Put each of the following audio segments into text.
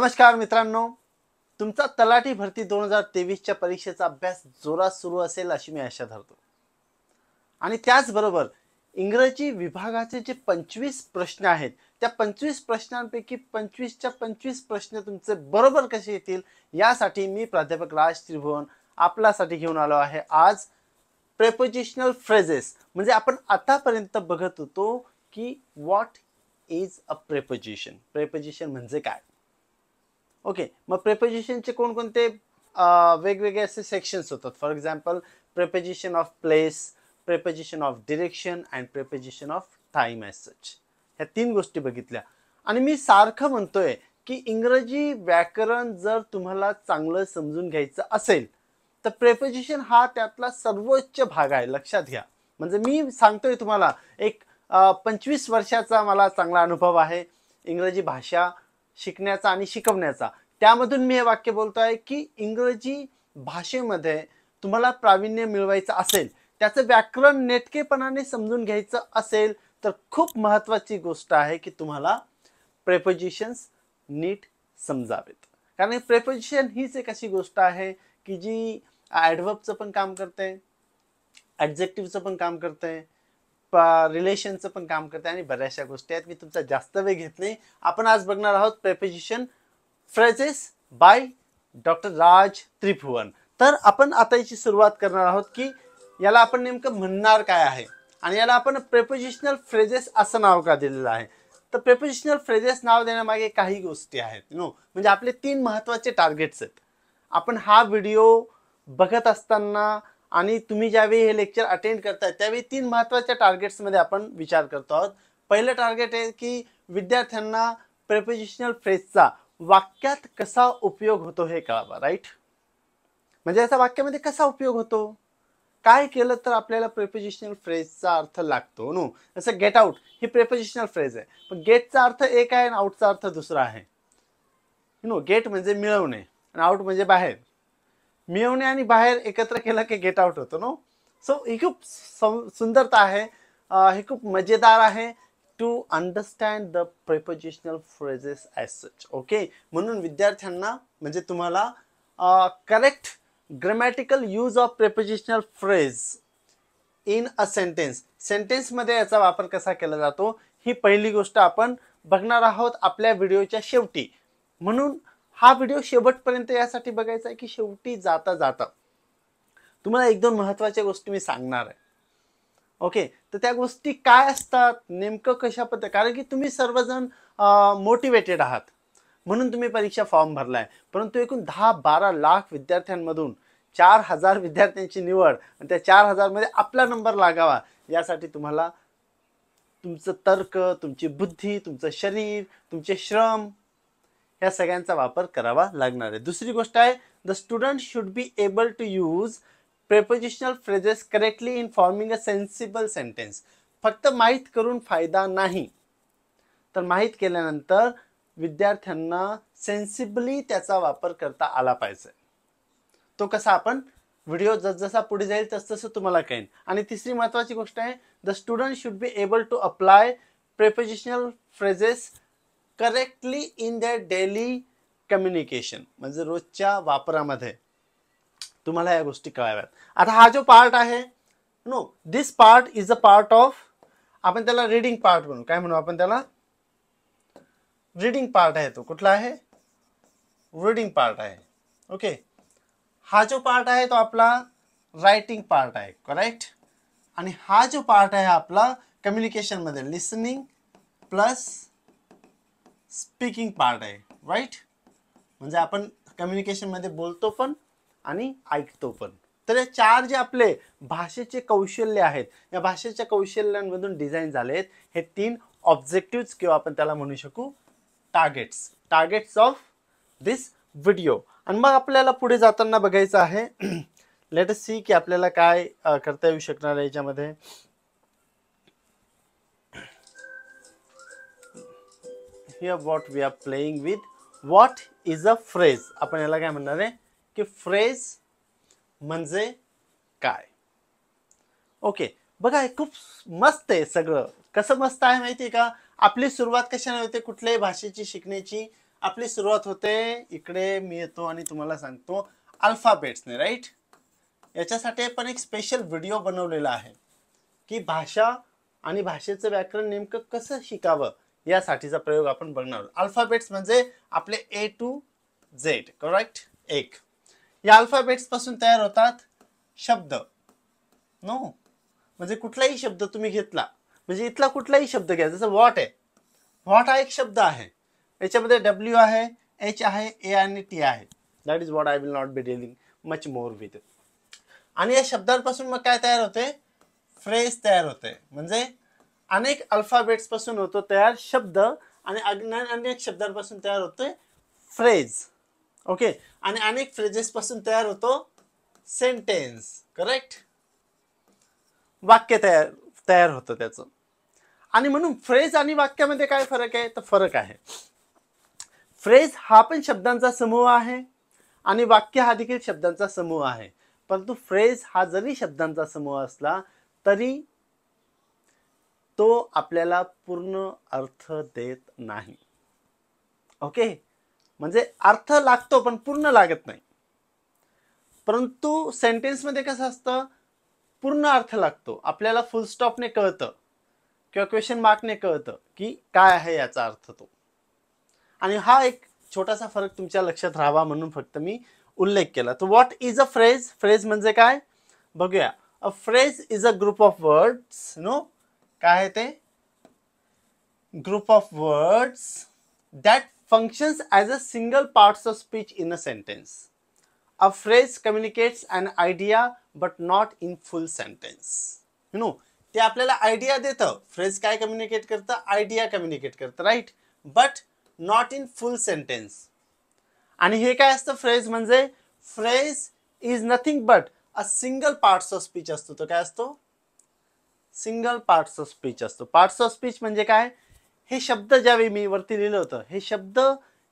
नमस्कार मित्रांनो तुमचा तलाठी भरती दोन हजार तेवीसच्या परीक्षेचा अभ्यास जोरात सुरू असेल अशी मी आशा धरतो आणि त्याचबरोबर इंग्रजी विभागाचे जे पंचवीस प्रश्न आहेत त्या पंचवीस प्रश्नांपैकी पंचवीसच्या पंचवीस प्रश्न तुमचे बरोबर कसे येतील यासाठी मी प्राध्यापक राज त्रिभुवन आपल्यासाठी घेऊन आलो आहे आज प्रेपोजिशनल फ्रेजेस म्हणजे आपण आतापर्यंत बघत होतो की what is a preposition preposition म्हणजे काय ओके मग प्रेपोजिशनचे कोणकोणते वेगवेगळे असे सेक्शन्स होतात for example preposition of place preposition of direction and preposition of time as such ह्या तीन गोष्टी बघितल्या आणि मी सारखं म्हणतोय की इंग्रजी व्याकरण जर तुम्हाला चांगलं समजून घ्यायचं असेल तर प्रेपोजिशन हा त्यातला सर्वोच्च भाग आहे लक्षात घ्या म्हणजे मी सांगतोय तुम्हाला एक पंचवीस वर्षाचा मला चांगला अनुभव आहे इंग्रजी भाषा शिकण्याचा आणि शिकवण्याचा त्यामधून मी हे वाक्य बोलतो आहे की इंग्रजी भाषेमध्ये तुम्हाला प्रावीण्य मिळवायचं असेल त्याचं व्याकरण नेटकेपणाने समजून घ्यायचं असेल तर खूप महत्त्वाची गोष्ट आहे की तुम्हाला प्रेपोजिशन्स नीट समजावेत कारण प्रेपोजिशन हीच एक अशी गोष्ट आहे की जी ॲडव्हबचं पण काम करते ॲडजेक्टिव्हचं पण काम करते रिलेशनचं पण काम करते आणि बऱ्याचशा गोष्टी आहेत मी तुमचा जास्त वेळ घेत नाही आपण आज बघणार आहोत preposition phrases by doctor Raj Tribhuvan तर आपण आता याची सुरुवात करणार आहोत की याला आपण नेमकं म्हणणार काय आहे आणि याला आपण प्रेपोजिशनल फ्रेजेस असं नाव का दिलेलं आहे तर प्रेपोजिशनल फ्रेजेस नाव देण्यामागे काही गोष्टी आहेत नो म्हणजे आपले तीन महत्त्वाचे टार्गेट्स आहेत आपण हा व्हिडिओ बघत असताना आणि तुम्ही ज्यावेळी हे लेक्चर अटेंड करताय त्यावेळी तीन महत्त्वाच्या टार्गेट्समध्ये आपण विचार करतो आहोत पहिलं टार्गेट आहे की विद्यार्थ्यांना प्रेपोजिशनल फ्रेजचा वाक्यात कसा उपयोग होतो हे कळावा राईट म्हणजे याचा वाक्यामध्ये कसा उपयोग होतो काय केलं तर आपल्याला प्रेपोजिशनल फ्रेजचा अर्थ लागतो नो जसं गेट आउट ही प्रेपोजिशनल फ्रेज आहे पण गेटचा अर्थ एक आहे आणि आउटचा अर्थ दुसरा आहे नो गेट म्हणजे मिळवणे आणि आउट म्हणजे बाहेर मिळवणे आणि बाहेर एकत्र केलं की गेट आउट होतो नो सो ही खूप सुंदरता आहे हे खूप मजेदार आहे to understand the prepositional phrases as such okay म्हणून विद्यार्थ्यांना म्हणजे तुम्हाला correct grammatical use of prepositional phrase in a sentence सेंटेन्समध्ये याचा वापर कसा केला जातो ही पहिली गोष्ट आपण बघणार आहोत आपल्या व्हिडिओच्या शेवटी म्हणून हा व्हिडिओ शेवटपर्यंत यासाठी बघायचा आहे की शेवटी जाता जाता तुम्हाला एक दोन महत्त्वाच्या गोष्टी मी सांगणार आहे ओके तर त्या गोष्टी काय असतात नेमकं कशा पद्धत कारण की तुम्ही सर्वजण मोटिवेटेड आहात म्हणून तुम्ही परीक्षा फॉर्म भरला आहे परंतु एकूण दहा बारा लाख विद्यार्थ्यांमधून चार हजार विद्यार्थ्यांची निवड आणि त्या चार हजारमध्ये आपला नंबर लागावा यासाठी तुम्हाला तुमचं तर्क तुमची बुद्धी तुमचं शरीर तुमचे श्रम या सगळ्यांचा वापर करावा लागणार आहे दुसरी गोष्ट आहे the student should be able to use prepositional phrases correctly in forming a sensible sentence फक्त माहीत करून फायदा नाही तर माहीत केल्यानंतर विद्यार्थ्यांना सेन्सिबली त्याचा वापर करता आला पाहिजे तो कसा आपण व्हिडिओ जसजसा पुढे जाईल तसतसं तुम्हाला कळेल आणि तिसरी महत्वाची गोष्ट आहे the student should be able to apply prepositional phrases correctly in the daily communication म्हणजे रोजच्या वापरामध्ये तुम्हाला या गोष्टी कळाव्यात आता हा जो पार्ट आहे no this part is a part of आपण त्याला रीडिंग पार्ट म्हणू काय म्हणू आपण त्याला रीडिंग पार्ट आहे तो कुठला आहे रीडिंग पार्ट आहे ओके हा जो पार्ट आहे तो आपला रायटिंग पार्ट आहे करेक्ट आणि हा जो पार्ट आहे आपला कम्युनिकेशनमध्ये लिसनिंग प्लस स्पीकिंग पार्ट आहे राईट म्हणजे आपण कम्युनिकेशनमध्ये बोलतो पण आणि ऐकतो पण तर हे चार जे आपले भाषेचे कौशल्य आहेत या भाषेच्या कौशल्यांमधून डिझाईन झाले आहेत हे तीन ऑब्जेक्टिव्स किंवा आपण त्याला म्हणू शकू targets targets of this video आणि मग आपल्याला पुढे जाताना बघायचं आहे लेटस सी की आपल्याला काय करता येऊ शकणार आहे याच्यामध्ये here what we are playing with what is a phrase आपण याला काय म्हणणार आहे की फ्रेज म्हणजे काय ओके बघा हे खूप मस्त आहे सगळं कसं मस्त आहे माहिती आहे का आपली सुरुवात कशाने होते कुठल्याही भाषेची शिकण्याची आपली सुरुवात होते इकडे मी येतो आणि तुम्हाला सांगतो अल्फाबेट्सने राईट याच्यासाठी आपण एक स्पेशल व्हिडिओ बनवलेला आहे की भाषा आणि भाषेचं व्याकरण नेमकं कसं शिकावं यासाठीचा प्रयोग आपण बघणार आहोत अल्फाबेट्स म्हणजे आपले ए टू झेड करेक्ट एक या अल्फाबेट्स पासून तयार होतात शब्द नो म्हणजे कुठलाही शब्द तुम्ही घेतला म्हणजे इथला कुठलाही शब्द घ्या जसं व्हॉट आहे व्हॉट हा एक शब्द आहे याच्यामध्ये डब्ल्यू आहे एच आहे ए आणि टी आहे that is what I will not be dealing much more with आणि या शब्दांपासून मग काय तयार होते फ्रेज तयार होते म्हणजे अनेक अल्फाबेट्स पासून होतो तयार शब्द आणि अनेक शब्दांपासून तयार होतो फ्रेज ओके आणि अनेक पासून तयार होतो सेंटेन्स करेक्ट वाक्य तयार तयार होतं त्याचं आणि म्हणून फ्रेज आणि वाक्यामध्ये काय फरक आहे तर फरक आहे फ्रेज हा पण शब्दांचा समूह आहे आणि वाक्य हा देखील शब्दांचा समूह आहे परंतु फ्रेज हा जरी शब्दांचा समूह असला तरी तो आपल्याला पूर्ण अर्थ देत नाही ओके म्हणजे अर्थ लागतो पण पूर्ण लागत नाही परंतु मध्ये कसं असतं पूर्ण अर्थ लागतो आपल्याला फुल ने कळतं किंवा क्वेश्चन मार्कने कळतं की काय आहे याचा अर्थ तो आणि हा एक छोटासा फरक तुमच्या लक्षात राहावा म्हणून फक्त मी उल्लेख केला तर what is a phrase phrase म्हणजे काय बघूया a phrase is a group of words no काय आहे ते group of words that functions as a single parts of speech in a sentence a phrase communicates an idea but not in full sentence you know ते आपल्याला idea देतं phrase काय communicate करतं idea communicate करतं right but not in full sentence आणि हे काय असतं फ्रेज म्हणजे phrase is nothing but a single parts of speech असतो तो काय असतो सिंगल पार्ट्स ऑफ स्पीच असतो पार्ट्स ऑफ स्पीच म्हणजे काय हे शब्द ज्यावेळी मी वरती लिहिलं होतं हे शब्द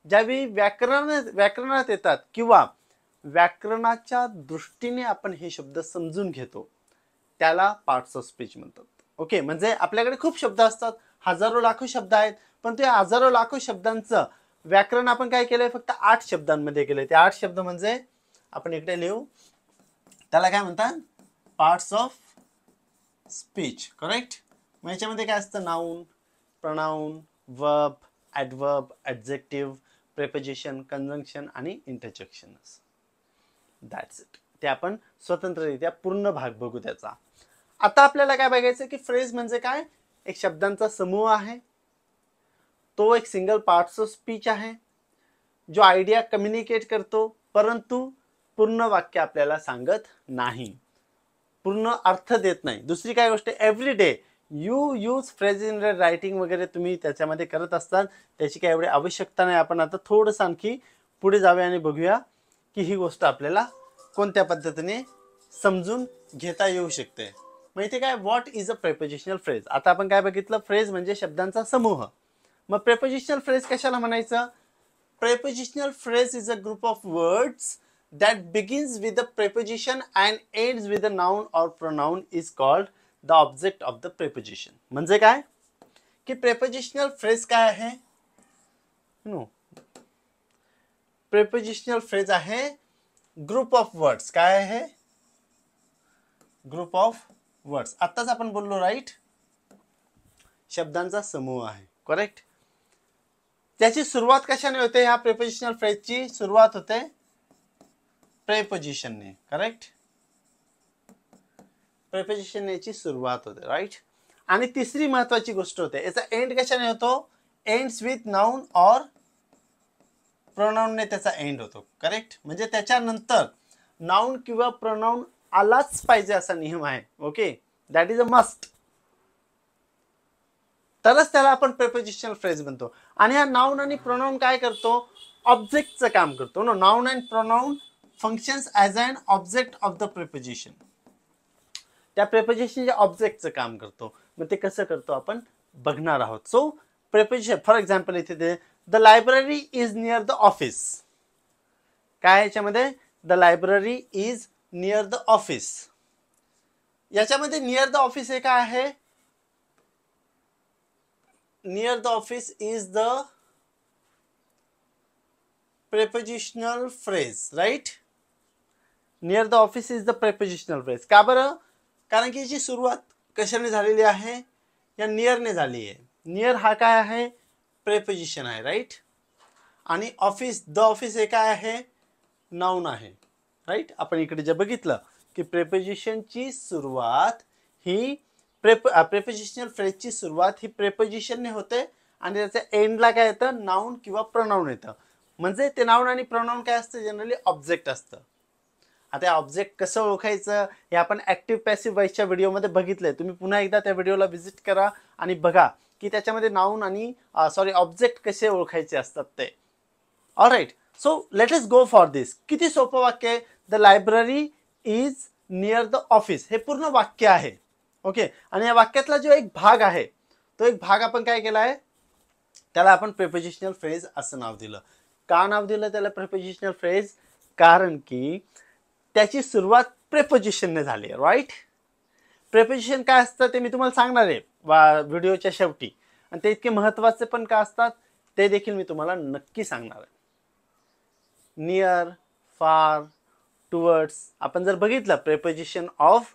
ज्यावेळी व्याकरण व्याकरणात येतात किंवा व्याकरणाच्या दृष्टीने आपण हे शब्द समजून घेतो त्याला पार्ट्स ऑफ स्पीच म्हणतात ओके म्हणजे आपल्याकडे खूप शब्द असतात हजारो लाखो शब्द आहेत पण ते हजारो लाखो शब्दांचं व्याकरण आपण काय केलंय फक्त आठ शब्दांमध्ये केलंय ते आठ शब्द म्हणजे आपण इकडे लिहू त्याला काय म्हणतात पार्ट्स ऑफ स्पीच करेक्ट मग याच्यामध्ये काय असतं noun pronoun verb adverb adjective preposition conjunction आणि इंटरजेक्शन दॅट्स इट ते आपण स्वतंत्ररित्या पूर्ण भाग बघू त्याचा आता आपल्याला काय बघायचं की फ्रेज म्हणजे काय एक शब्दांचा समूह आहे तो एक सिंगल पार्ट ऑफ स्पीच आहे जो आयडिया कम्युनिकेट करतो परंतु पूर्ण वाक्य आपल्याला सांगत नाही पूर्ण अर्थ देत नाही दुसरी काय गोष्ट every day you use phrase in writing वगैरे तुम्ही त्याच्यामध्ये करत असताल त्याची काय एवढी आवश्यकता नाही आपण आता थोडंसं आणखी पुढे जावे आणि बघूया की ही गोष्ट आपल्याला कोणत्या पद्धतीने समजून घेता येऊ शकते माहिती काय what is a prepositional phrase आता आपण काय बघितलं फ्रेज म्हणजे शब्दांचा समूह मग प्रेपोजिशनल फ्रेज कशाला म्हणायचं prepositional phrase is a group of words that begins with a preposition and ends with a noun or pronoun is called the object of the preposition म्हणजे काय की प्रेपोजिशनल फ्रेज काय आहे नो प्रेपोजिशनल फ्रेज आहे group of words काय आहे group of words आत्ताच आपण बोललो राईट शब्दांचा समूह आहे करेक्ट त्याची सुरुवात कशाने होते ह्या प्रेपोजिशनल फ्रेजची सुरुवात होते ने करेक्ट प्रेपोजिशन याची सुरुवात होते राईट आणि तिसरी महत्वाची गोष्ट होते याचा एंड कशाने होतो एंड्स विथ नाऊन और प्रोनाऊनने त्याचा एंड होतो करेक्ट म्हणजे त्याच्यानंतर नाऊन किंवा प्रोनाऊन आलाच पाहिजे असा नियम आहे okay that is a must तरच त्याला आपण प्रेपोजिशनल फ्रेज म्हणतो आणि हा नाऊन आणि प्रोनाऊन काय करतो ऑब्जेक्टचं काम करतो ना noun and pronoun functions as and object of the preposition त्या प्रेपोजिशनच्या ऑब्जेक्टचं काम करतो मग ते कसं करतो आपण बघणार आहोत सो प्रेपोजिशन फॉर एक्झाम्पल इथे ते the library is near the office काय याच्यामध्ये the library is near the office याच्यामध्ये नियर द ऑफिस हे काय आहे near the office is the prepositional phrase right? Near the office is the prepositional phrase का बरं कारण की याची सुरुवात कशाने झालेली आहे या नियरने झाली आहे नियर हा काय आहे प्रेपोजिशन आहे राईट आणि ऑफिस द ऑफिस हे काय आहे नाऊन आहे राईट आपण इकडे जे बघितलं की प्रेपोजिशनची सुरुवात ही प्रेप प्रेपोजिशनल फ्रेजची सुरुवात ही प्रेपोजिशनने होते आणि त्याच्या एंडला काय येतं नाऊन किंवा प्रनाऊन येतं म्हणजे ते नाऊन आणि प्रनाऊन काय असतं जनरली ऑब्जेक्ट असतं आता ऑब्जेक्ट कसं ओळखायचं हे आपण ऍक्टिव्ह पॅसिव्ह व्हॉइसच्या व्हिडिओमध्ये बघितलंय तुम्ही पुन्हा एकदा त्या व्हिडिओला व्हिजिट करा आणि बघा की त्याच्यामध्ये नाऊन आणि सॉरी ऑब्जेक्ट कसे ओळखायचे असतात ते all right so let's go for this किती सोपं वाक्य आहे the library is near the office हे पूर्ण वाक्य आहे ओके आणि या वाक्यातला जो एक भाग आहे तो एक भाग आपण काय केला आहे त्याला आपण प्रिपोजिशनल फ्रेज असं नाव दिलं का नाव दिलं त्याला प्रिपोजिशनल फ्रेज कारण की त्याची सुरुवात प्रेपोजिशनने झाली राईट प्रेपोजिशन काय असतं ते मी तुम्हाला सांगणार आहे वा व्हिडिओच्या शेवटी आणि ते इतके महत्त्वाचे पण का असतात ते देखील मी तुम्हाला नक्की सांगणार आहे नियर फार टुवर्ड्स आपण जर बघितलं प्रेपोजिशन ऑफ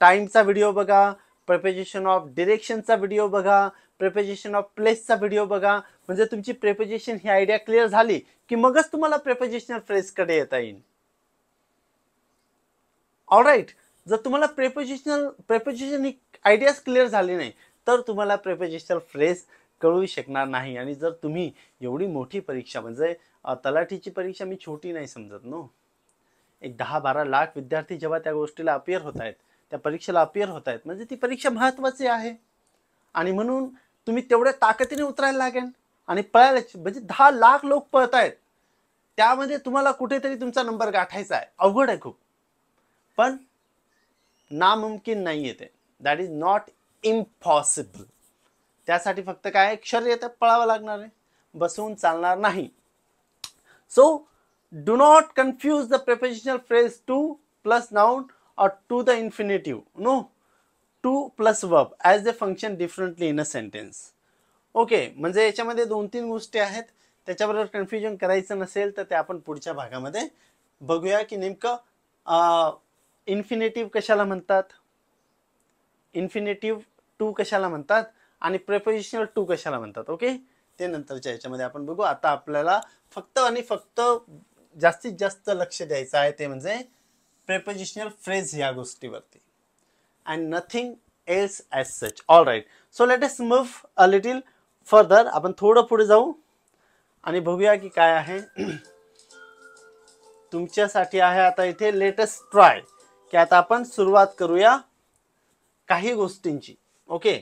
टाईमचा व्हिडिओ बघा प्रेपोजिशन ऑफ डिरेक्शनचा व्हिडिओ बघा प्रेपोजिशन ऑफ प्लेसचा व्हिडिओ बघा म्हणजे तुमची प्रेपोजिशन ही आयडिया क्लिअर झाली की मगच तुम्हाला प्रेपोजिशनल फ्रेजकडे येता येईल ऑलराईट जर तुम्हाला प्रेपोजिशनल प्रेपोजिशन ही आयडियाज क्लिअर झाली नाही तर तुम्हाला प्रेपोजिशनल फ्रेज कळू शकणार नाही आणि जर तुम्ही एवढी मोठी परीक्षा म्हणजे तलाठीची परीक्षा मी छोटी नाही समजत नो एक दहा बारा लाख विद्यार्थी जेव्हा त्या गोष्टीला अपियर होत आहेत त्या परीक्षेला अपियर होत आहेत म्हणजे ती परीक्षा महत्त्वाची आहे आणि म्हणून तुम्ही तेवढ्या ताकदीने उतरायला लागेल आणि पळायला म्हणजे दहा लाख लोक पळत आहेत त्यामध्ये तुम्हाला कुठेतरी तुमचा नंबर गाठायचा आहे अवघड आहे खूप पण नामुमकिन नाही येते दॅट इज नॉट इम्पॉसिबल त्यासाठी फक्त काय क्षर येते पळावं लागणार आहे बसवून चालणार नाही so do not confuse the prepositional phrase to plus noun or to the infinitive no to plus verb as the function differently in a sentence okay म्हणजे याच्यामध्ये दोन तीन गोष्टी आहेत त्याच्याबरोबर कन्फ्युजन करायचं नसेल तर ते आपण पुढच्या भागामध्ये बघूया की नेमकं इन्फिनेटिव्ह कशाला म्हणतात इन्फिनेटिव्ह टू कशाला म्हणतात आणि प्रेपोजिशनल टू कशाला म्हणतात ओके ते नंतरच्या याच्यामध्ये आपण बघू आता आपल्याला फक्त आणि फक्त जास्तीत जास्त लक्ष द्यायचं आहे ते म्हणजे प्रेपोजिशनल फ्रेज या गोष्टीवरती and nothing else as such all right so let's move a little further आपण थोडं पुढे जाऊ आणि बघूया की काय आहे तुमच्यासाठी आहे आता इथे लेटेस्ट ट्राय की आता आपण सुरुवात करूया काही गोष्टींची okay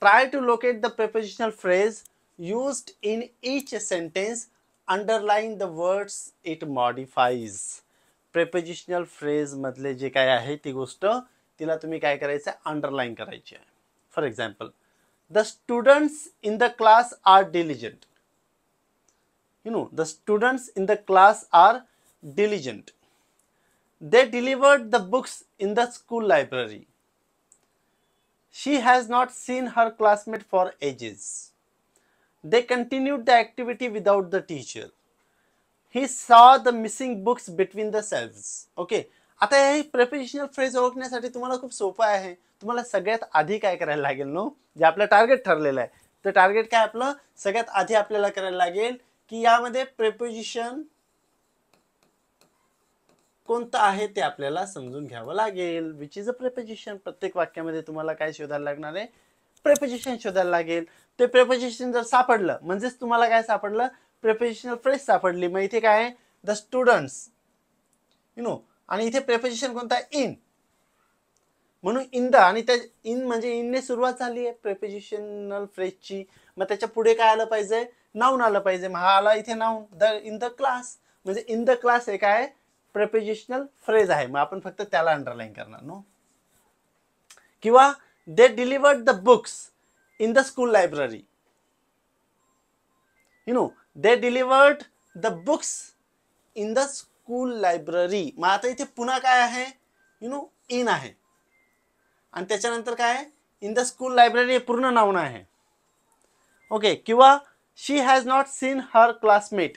try to locate the prepositional phrase used in each sentence underline the words it modifies prepositional फ्रेजमधले जे काय आहे ती गोष्ट तिला तुम्ही काय करायचं आहे अंडरलाईन करायची आहे for example the students in the class are diligent you know the students in the class are diligent They delivered the books in the school library. She has not seen her classmate for ages. They continued the activity without the teacher. He saw the missing books between the shelves. Okay. आता हे प्रेपेशनल phrase ओळखण्यासाठी तुम्हाला खूप सोपं आहे तुम्हाला सगळ्यात आधी काय करायला लागेल नो जे आपलं टार्गेट ठरलेलं आहे तर टार्गेट काय आपलं सगळ्यात आधी आपल्याला करायला लागेल की यामध्ये प्रेपोजिशन कोणतं आहे ते आपल्याला समजून घ्यावं लागेल विच इज अ प्रेपोजिशन प्रत्येक वाक्यामध्ये तुम्हाला काय शोधायला लागणार आहे प्रेपोजिशन शोधायला लागेल ते प्रेपोजिशन जर सापडलं म्हणजेच तुम्हाला काय सापडलं प्रेपोजिशनल फ्रेश सापडली मग इथे काय आहे द स्टुडंट्स यु नो आणि इथे प्रेपोजिशन कोणता आहे इन म्हणून इन द आणि त्या इन म्हणजे इनने सुरुवात झाली आहे प्रेपोजिशनल फ्रेशची मग त्याच्या पुढे काय आलं पाहिजे नाऊन आलं पाहिजे मग हा आला इथे noun the in the class म्हणजे इन द क्लास हे काय आहे प्रेपोजिशनल फ्रेज आहे मग आपण फक्त त्याला अंडरलाईन करणार नो किंवा they delivered the books in the school library you know they delivered the books in the school library मग आता इथे पुन्हा काय आहे यु नो इन आहे आणि त्याच्यानंतर काय आहे इन द स्कूल लायब्ररी हे पूर्ण नावनं आहे ओके किंवा she has not seen her classmate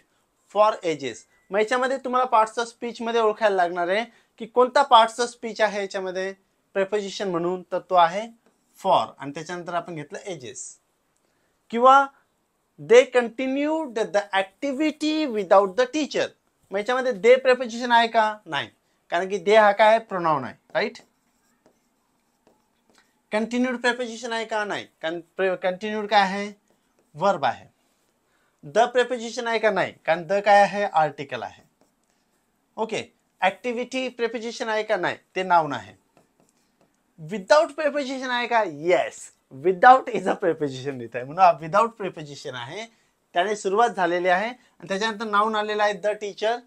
for ages मग याच्यामध्ये तुम्हाला पार्ट्स स्पीचमध्ये ओळखायला लागणार आहे की कोणता ऑफ स्पीच आहे याच्यामध्ये प्रेपोजिशन म्हणून तर तो आहे फॉर आणि त्याच्यानंतर आपण घेतलं एजेस किंवा they continued the activity without the teacher मग याच्यामध्ये दे प्रेपोजिशन आहे का नाही कारण की दे हा काय प्रोनाऊन आहे राईट कंटिन्यूड प्रेपोजिशन आहे का नाही कंटिन्यूड काय आहे वर्ब आहे द प्रेपोजिशन आहे का नाही कारण द काय आहे आर्टिकल आहे ओके ऍक्टिव्हिटी प्रेपोजिशन आहे का नाही ते नावन आहे विदाउट प्रेपोजिशन आहे का yes without is a preposition देत आहे म्हणून विदाउट प्रेपोजिशन आहे त्याने सुरुवात झालेली आहे आणि त्याच्यानंतर नाऊन आलेलं आहे द टीचर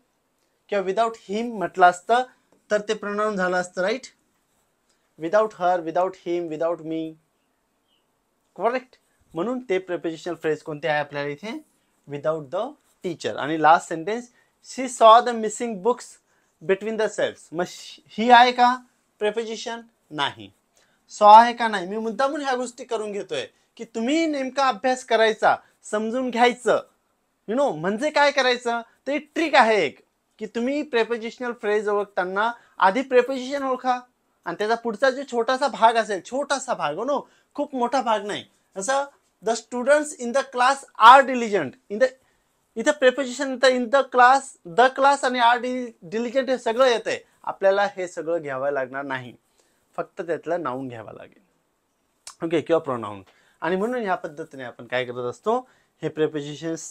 किंवा विदाउट हिम म्हटलं असतं तर ते प्रोनाऊन झालं असतं right without her without him without me correct म्हणून ते प्रेपोजिशनल फ्रेज कोणते आहे आपल्याला इथे without the teacher आणि last sentence she saw the missing books between the shelf मग ही आहे का प्रेपोजिशन नाही सॉ आहे का नाही मी मुद्दा म्हणून ह्या गोष्टी करून घेतोय की तुम्ही नेमका अभ्यास करायचा समजून घ्यायचं यु नो म्हणजे काय करायचं ते ट्रिक आहे एक की तुम्ही प्रेपोजिशनल फ्रेज ओळखताना आधी प्रेपोजिशन ओळखा आणि त्याचा पुढचा जो छोटासा भाग असेल छोटासा भाग हो नो खूप मोठा भाग नाही असं the students in the class are diligent in the इथं preposition in the class the class आणि आर डि डिलिजंट हे सगळं येतं आहे आपल्याला हे सगळं घ्यावं लागणार नाही फक्त त्यातलं नाऊन घ्यावं लागेल ओके किंवा प्रोनाऊन आणि म्हणून ह्या पद्धतीने आपण काय करत असतो हे प्रेपोजिशन्स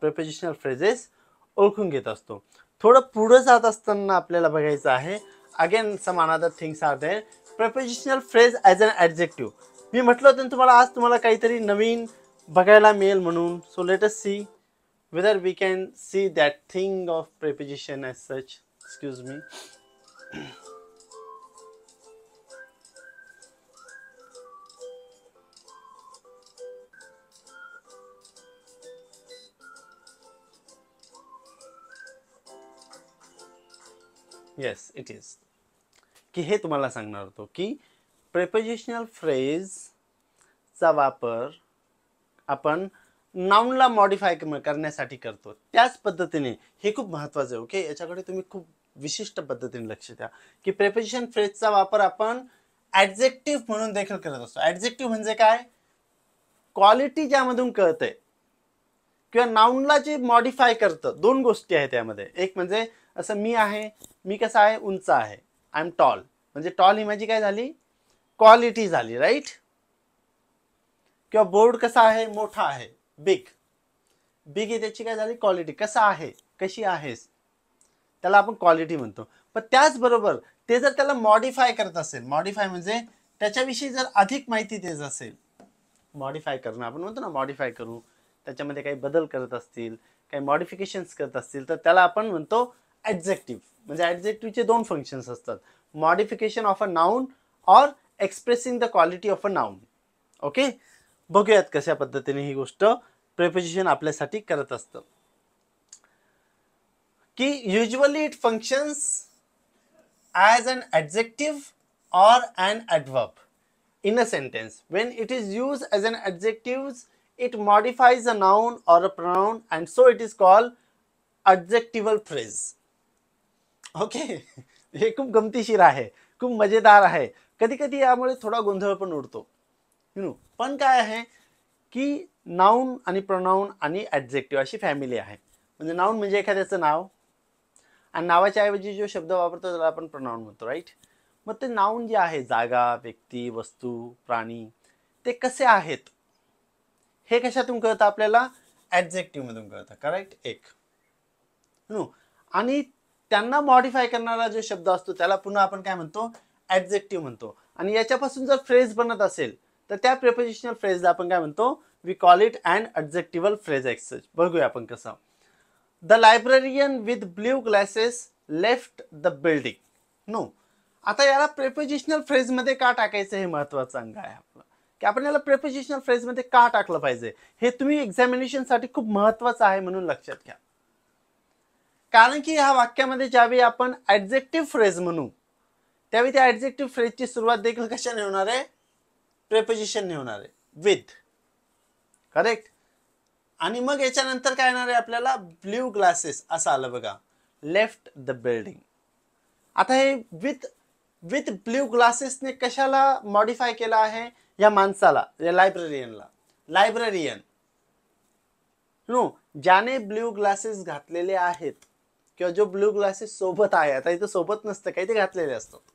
प्रेपोजिशनल फ्रेजेस ओळखून घेत असतो थोडं पुढं जात असताना आपल्याला बघायचं आहे again some another things are there prepositional phrase as an adjective मी म्हटलं होतं तुम्हाला आज तुम्हाला काहीतरी नवीन बघायला मिळेल म्हणून so let us see whether we can see that thing of preposition as such excuse me yes it is की हे तुम्हाला सांगणार होतो की प्रेपोजिशनल फ्रेजचा वापर आपण नाऊनला मॉडिफाय करण्यासाठी करतो त्याच पद्धतीने हे खूप महत्त्वाचं आहे ओके याच्याकडे तुम्ही खूप विशिष्ट पद्धतीने लक्ष द्या की प्रेपोजिशन फ्रेजचा वापर आपण ॲडजेक्टिव्ह म्हणून देखील करत असतो ॲडजेक्टिव्ह म्हणजे काय क्वालिटी ज्यामधून कळते किंवा नाऊनला जे मॉडिफाय करतं दोन गोष्टी आहेत त्यामध्ये एक म्हणजे असं मी आहे मी कसं आहे उंच आहे आय एम टॉल म्हणजे टॉल ही माझी काय झाली क्वालिटी झाली राईट किंवा बोर्ड कसा आहे मोठा आहे बिग बिग ही त्याची काय झाली क्वालिटी कसा आहे कशी आहेस त्याला आपण क्वालिटी म्हणतो पण त्याचबरोबर ते जर त्याला मॉडिफाय करत असेल मॉडिफाय म्हणजे त्याच्याविषयी जर अधिक माहिती देत असेल मॉडिफाय करणं आपण म्हणतो ना मॉडिफाय करू त्याच्यामध्ये काही बदल करत असतील काही मॉडिफिकेशन्स करत असतील तर त्याला आपण म्हणतो ॲडजेक्टिव्ह म्हणजे ॲडजेक्टिव्हचे दोन फंक्शन्स असतात modification of a noun or expressing the quality of a noun okay बघूयात कशा पद्धतीने ही गोष्ट प्रेपोजिशन आपल्यासाठी करत असत की usually it function as an adjective or an ॲडव्ह in a sentence when it is use as an adjective it modifies a noun or a pronoun and so it is call adjectival phrase okay हे खूप गमतीशीर आहे खूप मजेदार आहे कधी कधी यामुळे थोडा गोंधळ पण उडतो यु नो पण काय आहे की नाऊन आणि प्रोनाऊन आणि ॲडजेक्टिव्ह अशी फॅमिली आहे म्हणजे नाऊन म्हणजे एखाद्याचं नाव आणि नावाच्या ऐवजी जो शब्द वापरतो त्याला आपण प्रोनाऊन म्हणतो राईट मग ते नाऊन जे आहे जागा व्यक्ती वस्तू प्राणी ते कसे आहेत हे कशातून कळतं आपल्याला मधून कळतं करेक्ट एक नो आणि त्यांना मॉडिफाय करणारा जो शब्द असतो त्याला पुन्हा आपण काय म्हणतो ऍब्जेक्टिव्ह म्हणतो आणि याच्यापासून जर फ्रेज बनत असेल तर त्या प्रेपोजिशनल फ्रेजला आपण काय म्हणतो we call it and adjectival phrase ex बघूया आपण कसं the librarian with blue glasses left the building no आता याला प्रेपोजिशनल फ्रेजमध्ये का टाकायचं हे महत्त्वाचं अंग आहे आपलं की आपण याला प्रेपोजिशनल फ्रेजमध्ये का टाकलं पाहिजे हे तुम्ही एक्झामिनेशनसाठी खूप महत्त्वाचं आहे म्हणून लक्षात घ्या कारण की ह्या वाक्यामध्ये ज्यावेळी आपण ॲडजेक्टिव्ह फ्रेज म्हणू त्यावेळी त्या ॲडजेक्टिव्ह फ्रेजची सुरुवात देखील कशाने होणार आहे ने होणार आहे विथ करेक्ट आणि मग याच्यानंतर काय येणार आहे आपल्याला ब्ल्यू ग्लासेस असं आलं बघा लेफ्ट द बिल्डिंग आता हे विथ विथ ब्ल्यू ग्लासेसने कशाला मॉडिफाय केला आहे या माणसाला या लायब्ररियनला लायब्ररियन नो ज्याने ब्ल्यू ग्लासेस घातलेले आहेत किंवा जो ब्ल्यू ग्लासेस सोबत आहे आता इथं सोबत नसतं काही ते घातलेले असतात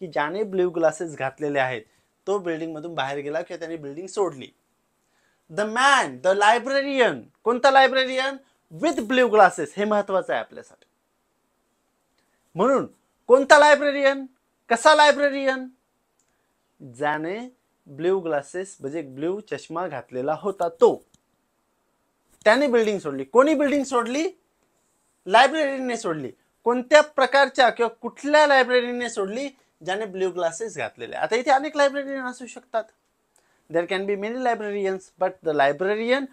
की ज्याने ब्ल्यू ग्लासेस घातलेले आहेत तो मधून बाहेर गेला किंवा त्याने बिल्डिंग सोडली द मॅन द लायब्रेरियन कोणता लायब्रेरियन विथ ब्ल्यू ग्लासेस हे महत्वाचं आहे आपल्यासाठी म्हणून कोणता लायब्रेरियन कसा लायब्रेरियन ज्याने ब्ल्यू ग्लासेस म्हणजे ब्ल्यू चष्मा घातलेला होता तो त्याने बिल्डिंग सोडली कोणी बिल्डिंग सोडली लायब्ररीने सोडली कोणत्या प्रकारच्या किंवा कुठल्या लायब्ररीने सोडली ज्याने ब्ल्यू ग्लासेस घातलेले आता इथे अनेक लायब्ररीयन असू शकतात there can be many librarians but the librarian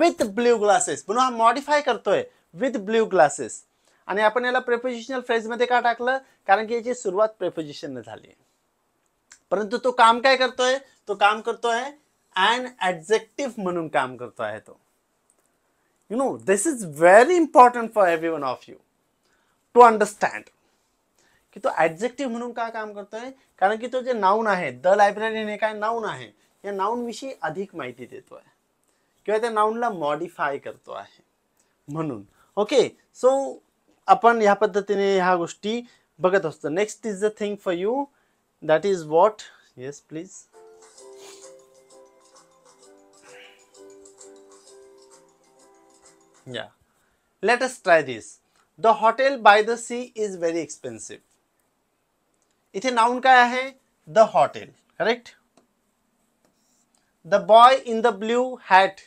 with blue glasses म्हणून हा मॉडिफाय करतोय विथ ब्ल्यू ग्लासेस आणि आपण याला प्रेपोजिशनल फ्रेजमध्ये का टाकलं कारण की याची सुरुवात प्रेपोजिशनने झाली परंतु तो काम काय करतोय तो काम करतोय अँड ऍडजेक्टिव्ह म्हणून काम करतो आहे तो you know this is very important for every one of you to understand की तो ॲडजेक्टिव्ह म्हणून का काम करतोय कारण की तो जे नाऊन आहे द लायब्ररी हे काय नाऊन आहे या नाऊनविषयी अधिक माहिती देतो आहे किंवा त्या नाऊनला मॉडिफाय करतो आहे म्हणून ओके सो आपण ह्या पद्धतीने ह्या गोष्टी बघत असतो next is the thing for you that is what yes please या let us try this the hotel by the sea is very expensive इथे नाऊन काय आहे the hotel correct the boy in the blue hat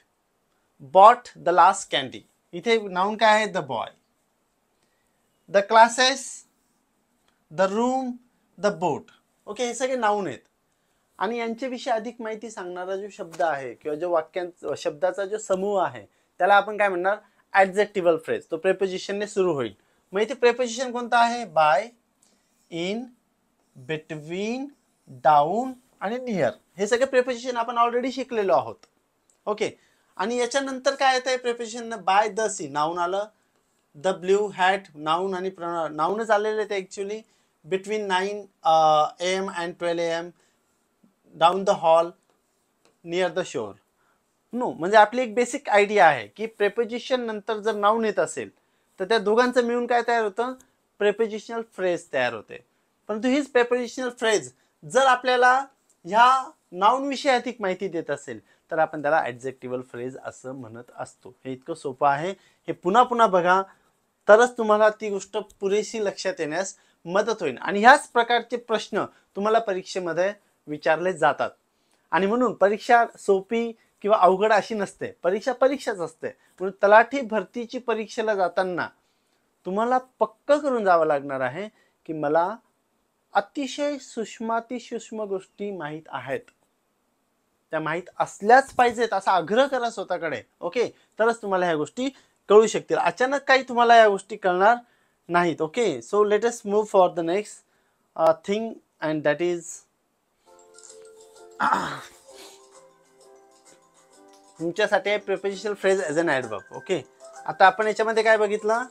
bought the last candy इथे noun काय आहे the boy the classes the room the boat okay हे सगळे noun आहेत आणि यांच्याविषयी अधिक माहिती सांगणारा जो शब्द आहे किंवा जो वाक्यांचा शब्दाचा जो समूह आहे त्याला आपण काय म्हणणार ॲडजेक्टिबल फ्रेज तो प्रेपोजिशनने सुरू होईल मग इथे प्रेपोजिशन कोणता आहे बाय इन बिटवीन डाऊन आणि नियर हे सगळे प्रेपोजिशन आपण ऑलरेडी शिकलेलो आहोत ओके आणि याच्यानंतर काय येतं आहे preposition by the sea noun आलं द ब्ल्यू हॅट नाऊन आणि प्र नाऊनच आलेले आहेत actually between nine AM and twelve AM down the hall near the shore no म्हणजे आपली एक बेसिक आयडिया आहे की प्रेपोजिशन नंतर जर नाऊन येत असेल तर त्या दोघांचं मिळून काय तयार होतं प्रेपोजिशनल फ्रेज तयार होते परंतु हीच प्रेपरेशनल फ्रेज जर आपल्याला ह्या नाऊनविषयी अधिक माहिती देत असेल तर आपण त्याला ॲडजेक्टिव्हल फ्रेज असं म्हणत असतो हे इतकं सोपं आहे हे पुन्हा पुन्हा बघा तरच तुम्हाला ती गोष्ट पुरेशी लक्षात येण्यास मदत होईल आणि ह्याच प्रकारचे प्रश्न तुम्हाला परीक्षेमध्ये विचारले जातात आणि म्हणून परीक्षा सोपी किंवा अवघड अशी नसते परीक्षा परीक्षाच असते म्हणून तलाठी भरतीची परीक्षेला जाताना तुम्हाला पक्क करून जावं लागणार आहे की मला अतिशय सूक्ष्मातिसूक्ष्म गोष्टी माहीत आहेत त्या माहीत असल्याच पाहिजेत असा आग्रह करा स्वतःकडे ओके तरच तुम्हाला ह्या गोष्टी कळू शकतील अचानक काही तुम्हाला या गोष्टी कळणार नाहीत okay so let's move for the next thing and that is तुमच्यासाठी prepositional phrase as an adverb okay आता आपण याच्यामध्ये काय बघितलं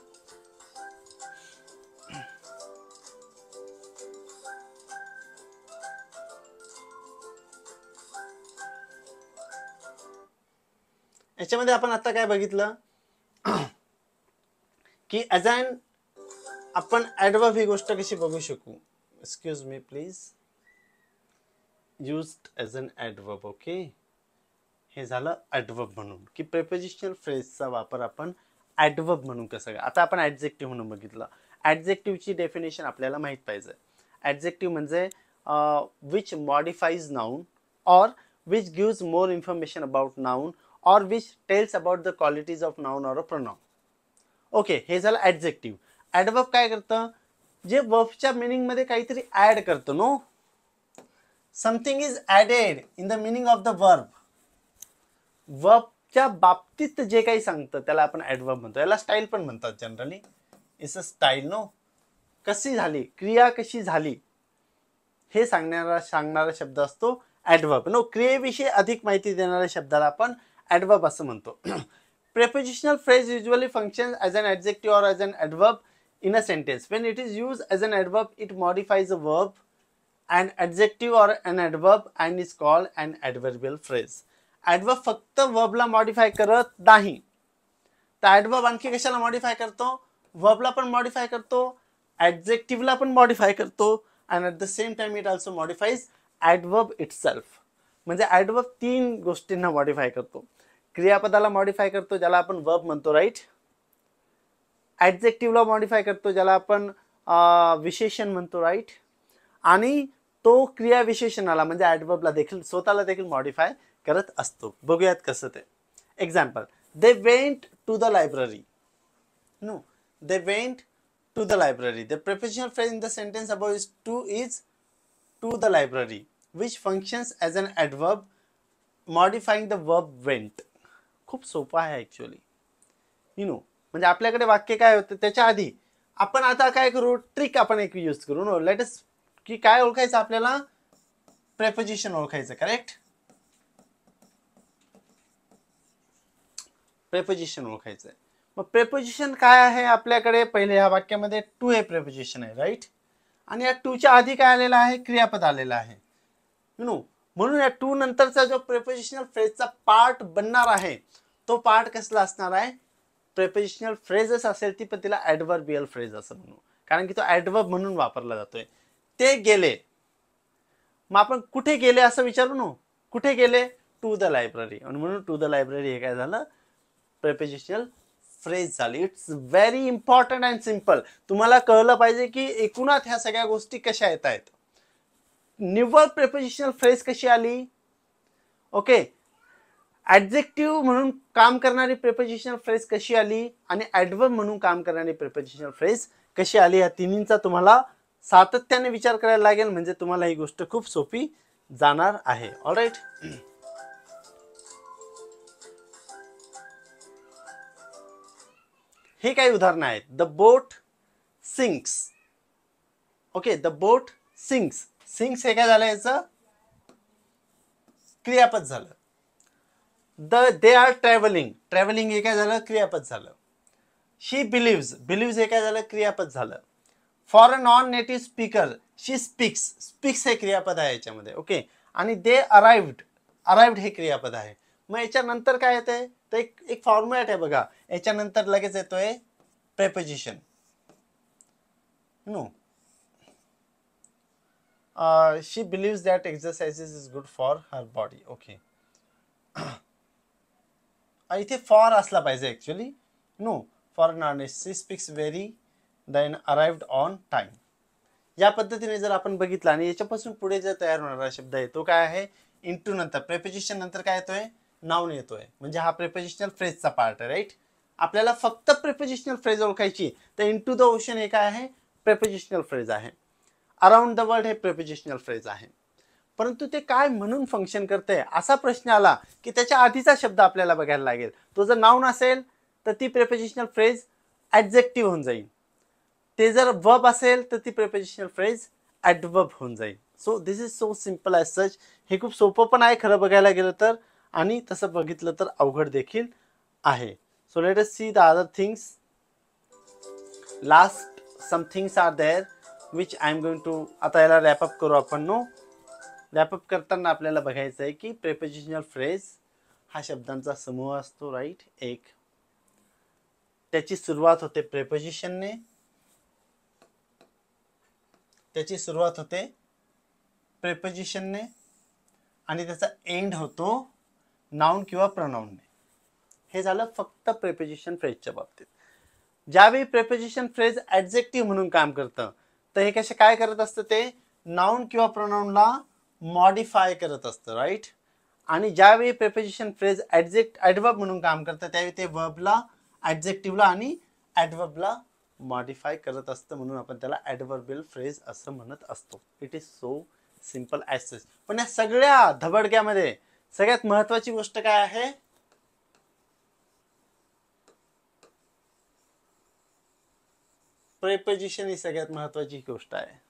ह्याच्यामध्ये आपण आता काय बघितलं की ॲज अन आपण ॲडवर्ब ही गोष्ट कशी बघू शकू excuse me please used as an adverb okay हे झालं ॲडवर्ब म्हणून की प्रेपोजिशनल फ्रेजचा वापर आपण ॲडवर्ब म्हणून कसं आता आपण ॲडजेक्टिव्ह म्हणून बघितलं ॲडजेक्टिव्हची डेफिनेशन आपल्याला माहीत पाहिजे ॲडजेक्टिव्ह म्हणजे which modifies noun or which gives more information about noun or which tells about the qualities of noun or a pronoun. Okay हे झालं ॲडजेक्टिव्ह ॲडवर्ब काय करतं जे वर्बच्या मिनिंगमध्ये काहीतरी ॲड करतं no something is added in the meaning of the verb वर्बच्या बाबतीत जे काही सांगतं त्याला आपण ॲडवर्ब म्हणतो याला स्टाईल पण म्हणतात generally it's a style no कशी झाली क्रिया कशी झाली हे सांगणारा सांगणारा शब्द असतो ॲडवर्ब नो क्रियेविषयी अधिक माहिती देणाऱ्या शब्दाला आपण ॲडवर्ब असं म्हणतो prepositional phrase usually function as an adjective or as an adverb in a sentence when it is use as an adverb it modifies a verb and adjective or an adverb and is call and adverbial phrase adv फक्त वर्बला modify करत नाही तर ॲडवब आणखी कशाला modify करतो वर्बला पण modify करतो ॲडजेक्टिव्हला पण मॉडिफाय करतो and at the same time it also modifies adverb itself म्हणजे ॲडवब तीन गोष्टींना मॉडिफाय करतो क्रियापदाला मॉडिफाय करतो ज्याला आपण वर्ब म्हणतो राईट ॲडजेक्टिव्हला मॉडिफाय करतो ज्याला आपण विशेषण म्हणतो राईट आणि तो क्रियाविशेषणाला म्हणजे ॲडवर्बला देखील स्वतःला देखील मॉडिफाय करत असतो बघूयात कसं ते example they went to the library no they went to the library the professional phrase in the sentence about is to is to the library which functions as an adverb modifying the verb went खूप सोपं आहे actually you know म्हणजे आपल्याकडे वाक्य काय होतं त्याच्या आधी आपण आता काय करू ट्रिक आपण एक यूज करू नो लेटस की काय ओळखायचं आपल्याला प्रेपोजिशन ओळखायचं करेक्ट प्रेपोजिशन ओळखायचं मग प्रेपोजिशन काय आहे आपल्याकडे पहिले ह्या वाक्यामध्ये टू हे प्रेपोजिशन आहे राईट आणि या टू च्या आधी काय आलेलं आहे क्रियापद आलेलं आहे यु नो म्हणून या टू नंतरचा जो प्रेपोजिशनल फ्रेजचा पार्ट बनणार आहे तो पार्ट कसला असणार आहे प्रेपोजिशनल फ्रेजेस असेल ती पण तिला ॲडवर्बियल फ्रेज असं म्हणू कारण की तो ऍडवर्ब म्हणून वापरला जातोय ते गेले मग आपण कुठे गेले असं विचारू नो कुठे गेले टू द लायब्ररी आणि म्हणून टू द लायब्ररी हे काय झालं प्रेपोजिशनल फ्रेज झाली it's very important and simple तुम्हाला कळलं पाहिजे की एकूणात ह्या सगळ्या गोष्टी कशा येत आहेत निव्वळ प्रेपोजिशनल फ्रेज कशी आली ओके ॲडजेक्टिव्ह म्हणून काम करणारी प्रेपोजिशनल फ्रेज कशी आली आणि ॲडवर्ब म्हणून काम करणारी प्रेपोजिशनल फ्रेज कशी आली या तिन्हींचा तुम्हाला सातत्याने विचार करायला लागेल म्हणजे तुम्हाला ही गोष्ट खूप सोपी जाणार आहे ऑलराईट हे काही उदाहरणं आहेत the boat sinks okay the boat sinks sinks हे काय झालं याचं क्रियापद झालं the they are travelling travelling हे काय झालं क्रियापद झालं शी बिलीव्ज बिलीव्ज हे काय झालं क्रियापद झालं for a non native speaker she speaks speaks हे क्रियापद आहे याच्यामध्ये ओके आणि दे अराइव्ड अरायव्ड हे क्रियापद आहे मग याच्यानंतर काय आहे तर एक एक फॉर्मॅट आहे बघा याच्यानंतर लगेच येतोय preposition no she believes that exercises is good for her body okay इथे फॉर असला पाहिजे actually no for S C speaks very than arrived on time या पद्धतीने जर आपण बघितलं आणि याच्यापासून पुढे जर तयार होणारा शब्द आहे तो काय आहे इंटू नंतर प्रेपोजिशन नंतर काय येतोय नाऊन येतोय म्हणजे हा प्रेपोजिशनल फ्रेजचा पार्ट आहे राईट आपल्याला फक्त प्रेपोजिशनल फ्रेज ओळखायची तर इंटू द ओशन हे काय आहे प्रेपोजिशनल फ्रेज आहे अराउंड द वर्ल्ड हे प्रेपोजिशनल फ्रेज आहे परंतु ते काय म्हणून फंक्शन करते असा प्रश्न आला की त्याच्या आधीचा शब्द आपल्याला बघायला लागेल तो जर नाऊन असेल तर ती प्रेपोजिशनल फ्रेज ॲडजेक्टिव्ह होऊन जाईल ते जर वब असेल तर ती प्रेपोजिशनल फ्रेज ॲडवब होऊन जाईल so this is so simple as such हे खूप सोपं पण आहे खरं बघायला गेलं तर आणि तसं बघितलं तर अवघड देखील आहे so let us see the other things last some things are there which I am going to आता याला रॅपअप करू आपण नो रॅपअप करताना आपल्याला बघायचं आहे की प्रेपोजिशनल फ्रेज हा शब्दांचा समूह असतो राईट एक त्याची सुरुवात होते प्रेपोजिशनने त्याची सुरुवात होते प्रेपोजिशनने आणि त्याचा एंड होतो नाऊन किंवा प्रनाऊनने हे झालं फक्त प्रेपोजिशन फ्रेजच्या बाबतीत ज्यावेळी प्रेपोजिशन फ्रेज ॲडजेक्टिव्ह म्हणून काम करतं तर हे कसे काय करत असतं ते नाऊन किंवा प्रनाऊनला मॉडिफाय करत असतं राईट आणि ज्यावेळी प्रेपोजिशन फ्रेज ऍडजेक्ट ॲडवर्ब म्हणून काम करतं त्यावेळी ते वर्बला ॲडजेक्टिव्हला आणि ॲडवर्बला मॉडिफाय करत असतं म्हणून आपण त्याला ॲडवर्बिल फ्रेज असं म्हणत असतो it is so simple as is पण या सगळ्या धबडक्यामध्ये सगळ्यात महत्त्वाची गोष्ट काय आहे प्रेपोजिशन ही सगळ्यात महत्त्वाची गोष्ट आहे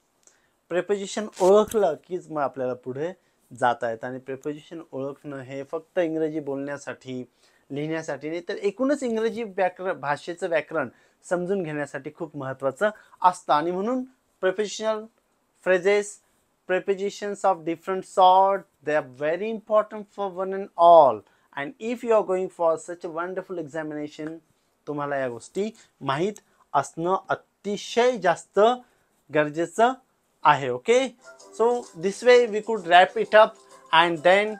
प्रेपोजिशन ओळखलं कीच मग आपल्याला पुढे जात आहेत आणि प्रेपोजिशन ओळखणं हे फक्त इंग्रजी बोलण्यासाठी लिहिण्यासाठी नाही तर एकूणच इंग्रजी व्याकरण भाषेचं व्याकरण समजून घेण्यासाठी खूप महत्त्वाचं असतं आणि म्हणून prepositional phrases prepositions of different sort they are very important for one and all and if you are going for such a wonderful examination तुम्हाला या गोष्टी माहीत असणं अतिशय जास्त गरजेचं आहे okay so this way we could wrap it up and then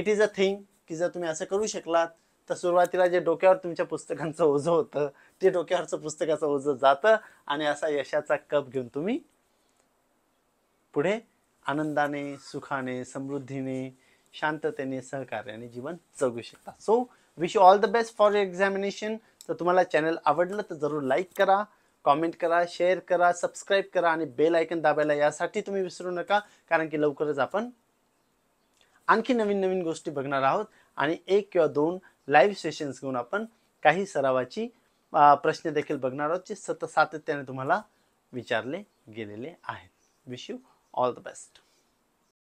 it is a thing की जर तुम्ही असं करू शकलात तर सुरुवातीला जे डोक्यावर तुमच्या पुस्तकांचं ओझं होतं ते डोक्यावरचं पुस्तकाचं ओझं जातं आणि असा यशाचा कप घेऊन तुम्ही पुढे आनंदाने सुखाने समृद्धीने शांततेने सहकार्याने जीवन जगू शकता so wish you all the best for examination तर तुम्हाला चॅनल आवडलं तर जरूर लाईक करा कॉमेंट करा शेअर करा सबस्क्राईब करा आणि बेल आयकन दाबायला यासाठी तुम्ही विसरू नका कारण की लवकरच आपण आणखी नवीन नवीन गोष्टी बघणार आहोत आणि एक किंवा दोन लाईव्ह सेशन्स घेऊन आपण काही सरावाची प्रश्न देखील बघणार आहोत जे सतत सातत्याने तुम्हाला विचारले गेलेले आहेत wish you all the best